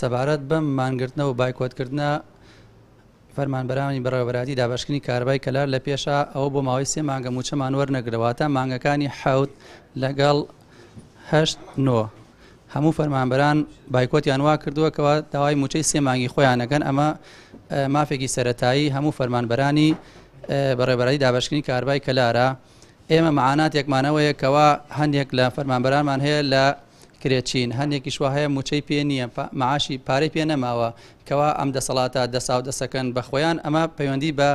سەبارەت بەم مانگرتنە و بایکۆتکردە فەرمانبرانی بەڕێوەبراتی دابشکنی کاربای کەلار لە پێشە ئەوە بۆ ماوەی سێ مانگە موچەمان وەرنەگرەوەتە مانگەکانی حوت لەگەڵهشت نۆ. هەموو فەرمانبەران بایکۆتیان وا کردووەکەەوە داوای موچەی سێمانگی خۆیانەکەن ئەمە مافێکی سەتایی هەموو فەرمانبەرانی بەڕێبەرای دابشکنی کاربای کەلارە ئێمە معانات یەکمانەوەیەکەوە هەندێک لە فەرمانبەرانمان هەیە لە کرێچین هەندێکی شووا هەیە موچەی پێ نییە معاشی پارەی پێ نەماوە کەوا ئەم دەسەڵاتە دەساو دەسەکەن بە خۆیان ئەمە پەیوەندی بە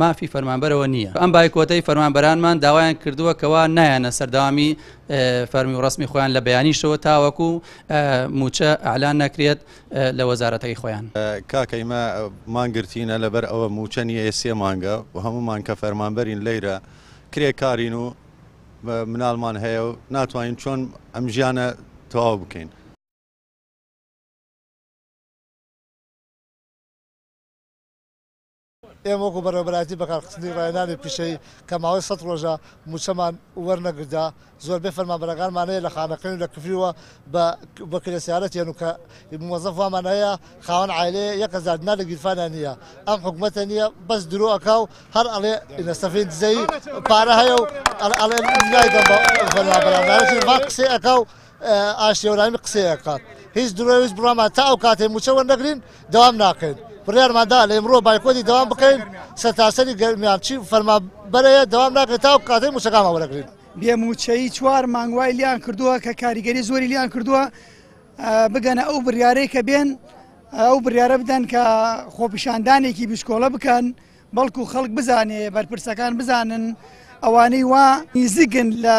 مافی فەرمانبەرەوە نییە ئەم بایکۆتەی فەرمانبەرانمان داوایان کردووە کەوا نایەنە سەرداوامی فەرمی و ڕستمی خۆیان لە بەیانیشەوە تاوەکو موچە ئالان نەکرێت لە وەزارەتەکەی خۆیان کاکەیمە مانگرتینە لەبەر ئەوە موچە نیە ئێسێ مانگە و هەمومان کە فەرمانبەرین لەیرە کرێکارین و منالمان هەیە و ناتوانین چۆن ئەم ژیانە تەواو بکەین. ئێمەکو بەرەبراتی بەکارخستنی ڕایانی پیشەی کەماوەی سە ڕۆژە موچەمان وەرنەگردا زۆربەی فەرمابرەکانمانەیە لە خانەکەن و لە کفریوە بە کلسیارەت یانوکە مۆزەفوامانەیە خاوەن عیلێ یەکە زادنا لە گیرفانان نیە ئەم حکوومەتە نییە بەس درۆ ئەکاو هەر ئەڵێ نەستەفین دزەی پارە هەیە و ئەڵێ نایدەم بەڵامەرەی با قسەیەکە و ئاشێورامی قسەیەکات هیچ درۆویست بڕامان تا ئەو کاتێ موچەوە نەگرین دەوام ناکەین بڕارمادا لە ئمرۆ بایکۆتی دەوام بکەین سەتاسەری گەرمیامچی فەرما بەرەیە دەوام ناکە تا و کاتێ موچەکان ئەوەرەگرین بێموچەی چوار مانگوای لیان کردووە کە کاریگەری زۆری لیان کردووە بگەنە ئەو بریارەی کە بێن ئەو بریارە بدەن کە خۆپیشاندانێکی بشکۆڵە بکەن. بەڵکو خەڵک بزانێ بەرپرسەکان بزانن ئەوانەی وا نزیگن لە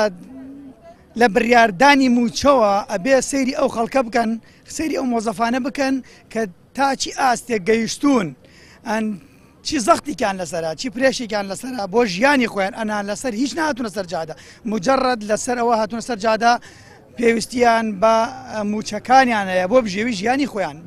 لە بریاردانی موچەوە ئەبێ سەیری ئەو خەڵکە بکەن سەیری ئەو مۆزەفانە بکەن کە تاچی ئاستێک گەیشتون چی زەختیان لەسرا چی پرێشێکیان لەسرا بۆ ژیانی خۆیان ئەنا لەسەر هیچ نهاتونە سەرجادا مجرد لەسەر ئەوە هاتونە سەرجادا پێویستیان بە موچەکانیان هەیە بۆ بژێوی ژیانی خۆیان